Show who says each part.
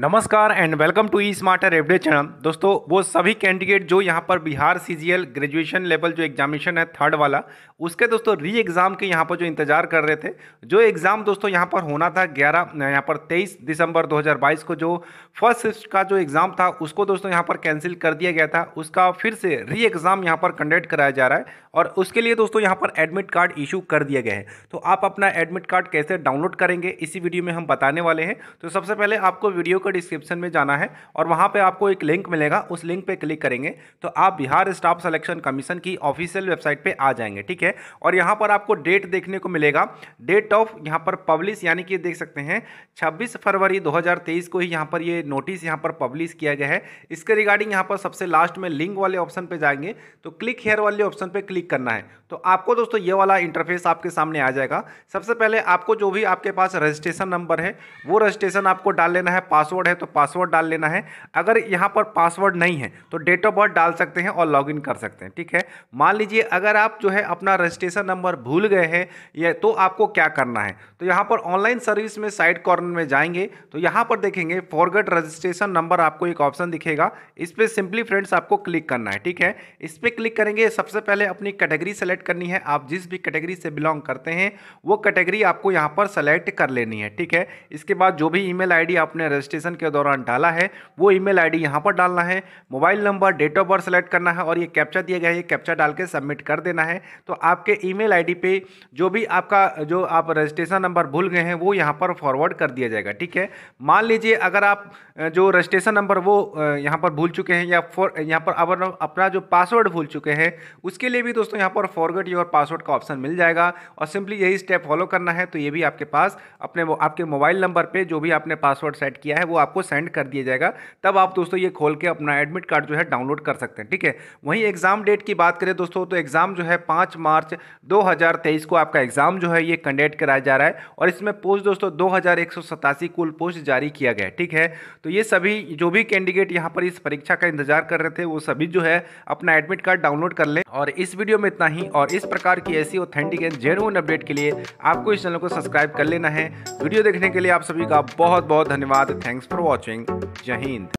Speaker 1: नमस्कार and welcome to E smarter everyday channel दोस्तों वो सभी कैंडिडेट जो यहाँ पर बिहार सीजीएल ग्रेजुएशन लेवल जो एग्जामिनेशन है थर्ड वाला उसके दोस्तों री एग्ज़ाम के यहाँ पर जो इंतजार कर रहे थे जो एग्ज़ाम दोस्तों यहाँ पर होना था 11 यहाँ पर 23 दिसंबर 2022 को जो फर्स्ट शिफ्ट का जो एग्ज़ाम था उसको दोस्तों यहाँ पर कैंसिल कर दिया गया था उसका फिर से री एग्ज़ाम यहाँ पर कंडक्ट कराया जा रहा है और उसके लिए दोस्तों यहाँ पर एडमिट कार्ड इशू कर दिया गया है तो आप अपना एडमिट कार्ड कैसे डाउनलोड करेंगे इसी वीडियो में हम बताने वाले हैं तो सबसे पहले आपको वीडियो आपको डिस्क्रिप्शन में जाना है और वहाँ पे आपको एक लिंक मिलेगा उस लिंक पे क्लिक करेंगे तो आप बिहार स्टाफ सिलेक्शन कमीशन की ऑफिशियल वेबसाइट पे आ जाएंगे ठीक है और यहाँ पर आपको डेट देखने को मिलेगा डेट ऑफ यहाँ पर पब्लिश यानी कि देख सकते हैं छब्बीस फरवरी दो को ही यहाँ पर ये नोटिस यहाँ पर पब्लिश किया गया है इसके रिगार्डिंग यहाँ पर सबसे लास्ट में लिंक वाले ऑप्शन पर जाएंगे तो क्लिक हेयर वाले ऑप्शन पर क्लिक करना है तो आपको दोस्तों ये वाला इंटरफेस आपके सामने आ जाएगा सबसे पहले आपको जो भी आपके पास रजिस्ट्रेशन नंबर है वो रजिस्ट्रेशन आपको डाल लेना है पासवर्ड पासवर्ड है तो पासवर्ड डाल लेना है अगर यहाँ पर पासवर्ड नहीं है तो डेट ऑफ बर्थ डाल सकते हैं और लॉगिन कर सकते हैं ठीक है मान लीजिए अगर आप जो है अपना रजिस्ट्रेशन नंबर भूल गए हैं या तो आपको क्या करना है तो यहाँ पर ऑनलाइन सर्विस में साइड कॉर्नर में जाएंगे तो यहाँ पर देखेंगे फॉरगेट रजिस्ट्रेशन नंबर आपको एक ऑप्शन दिखेगा इस पर सिंपली फ्रेंड्स आपको क्लिक करना है ठीक है इस पर क्लिक करेंगे सबसे पहले अपनी कैटेगरी सेलेक्ट करनी है आप जिस भी कैटेगरी से बिलोंग करते हैं वो कैटेगरी आपको यहाँ पर सेलेक्ट कर लेनी है ठीक है इसके बाद जो भी ईमेल आईडी आपने रजिस्ट्रेशन सेशन के दौरान डाला है वो ईमेल आईडी यहाँ पर डालना है mobile number date of birth select करना है और ये कैप्चा दिया गया है ये कैप्चा डाल के सबमिट कर देना है तो आपके ईमेल आईडी पे जो भी आपका जो आप रजिस्ट्रेशन नंबर भूल गए हैं वो यहाँ पर फॉरवर्ड कर दिया जाएगा ठीक है मान लीजिए अगर आप जो रजिस्ट्रेशन नंबर वो यहाँ पर भूल चुके हैं या फॉर यहाँ पर अब अपना जो पासवर्ड भूल चुके हैं उसके लिए भी दोस्तों यहाँ पर फॉरवर्ड योर पासवर्ड का ऑप्शन मिल जाएगा और सिंपली यही स्टेप फॉलो करना है तो ये भी आपके पास अपने आपके मोबाइल नंबर पर जो भी आपने पासवर्ड सेट किया है वो आपको सेंड कर दिया जाएगा तब आप दोस्तों ये खोल के अपना एडमिट कार्ड जो है डाउनलोड कर सकते हैं ठीक है वहीं एग्ज़ाम डेट की बात करें दोस्तों तो एग्ज़ाम जो है पाँच मार्च दो को आपका एग्ज़ाम जो है ये कंडक्ट कराया जा रहा है और इसमें पोस्ट दोस्तों दो कुल पोस्ट जारी किया गया ठीक है तो ये सभी जो भी कैंडिडेट यहाँ पर इस परीक्षा का इंतजार कर रहे थे वो सभी जो है अपना एडमिट कार्ड डाउनलोड कर लें और इस वीडियो में इतना ही और इस प्रकार की ऐसी ऑथेंटिक एंड जेनुअन अपडेट के लिए आपको इस चैनल को सब्सक्राइब कर लेना है वीडियो देखने के लिए आप सभी का बहुत बहुत धन्यवाद thank Thanks for watching. Jaheen.